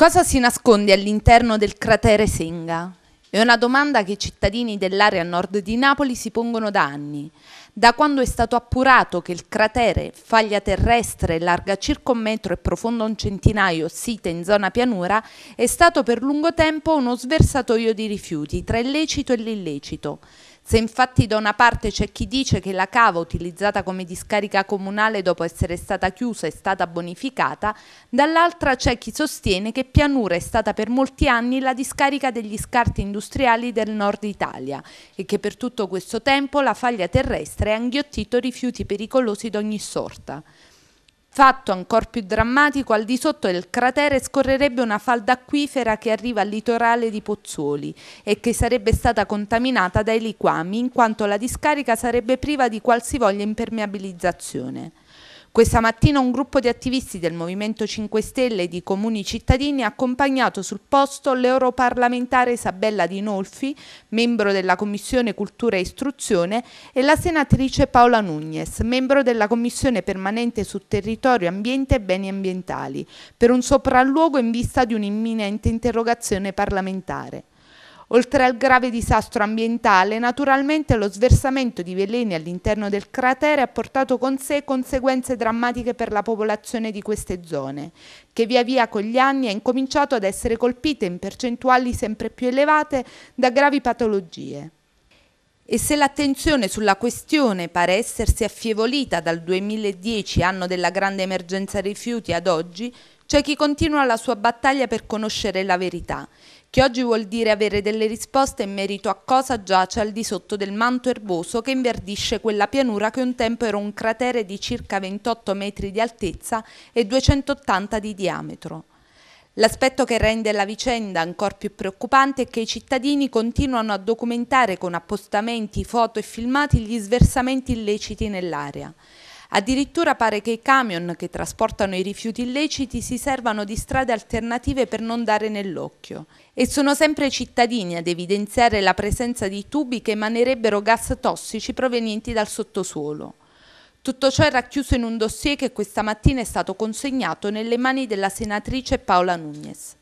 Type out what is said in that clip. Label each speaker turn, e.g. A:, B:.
A: Cosa si nasconde all'interno del cratere Senga? È una domanda che i cittadini dell'area nord di Napoli si pongono da anni, da quando è stato appurato che il cratere Faglia Terrestre, larga circa un metro e profonda un centinaio, sita in zona pianura, è stato per lungo tempo uno sversatoio di rifiuti tra il lecito e l'illecito. Se infatti da una parte c'è chi dice che la cava utilizzata come discarica comunale dopo essere stata chiusa è stata bonificata, dall'altra c'è chi sostiene che Pianura è stata per molti anni la discarica degli scarti industriali del nord Italia e che per tutto questo tempo la faglia terrestre ha inghiottito rifiuti pericolosi d'ogni sorta. Fatto ancora più drammatico, al di sotto del cratere scorrerebbe una falda acquifera che arriva al litorale di Pozzuoli e che sarebbe stata contaminata dai liquami in quanto la discarica sarebbe priva di qualsivoglia impermeabilizzazione. Questa mattina un gruppo di attivisti del Movimento 5 Stelle e di comuni cittadini ha accompagnato sul posto l'europarlamentare Isabella Dinolfi, membro della Commissione Cultura e Istruzione, e la senatrice Paola Nugnes, membro della Commissione Permanente su Territorio, Ambiente e Beni Ambientali, per un sopralluogo in vista di un'imminente interrogazione parlamentare. Oltre al grave disastro ambientale, naturalmente lo sversamento di veleni all'interno del cratere ha portato con sé conseguenze drammatiche per la popolazione di queste zone, che via via con gli anni ha incominciato ad essere colpite in percentuali sempre più elevate da gravi patologie. E se l'attenzione sulla questione pare essersi affievolita dal 2010, anno della grande emergenza rifiuti, ad oggi, c'è chi continua la sua battaglia per conoscere la verità, che oggi vuol dire avere delle risposte in merito a cosa giace al di sotto del manto erboso che inverdisce quella pianura che un tempo era un cratere di circa 28 metri di altezza e 280 di diametro. L'aspetto che rende la vicenda ancora più preoccupante è che i cittadini continuano a documentare con appostamenti, foto e filmati gli sversamenti illeciti nell'area. Addirittura pare che i camion che trasportano i rifiuti illeciti si servano di strade alternative per non dare nell'occhio. E sono sempre i cittadini ad evidenziare la presenza di tubi che emanerebbero gas tossici provenienti dal sottosuolo. Tutto ciò è racchiuso in un dossier che questa mattina è stato consegnato nelle mani della senatrice Paola Nunez.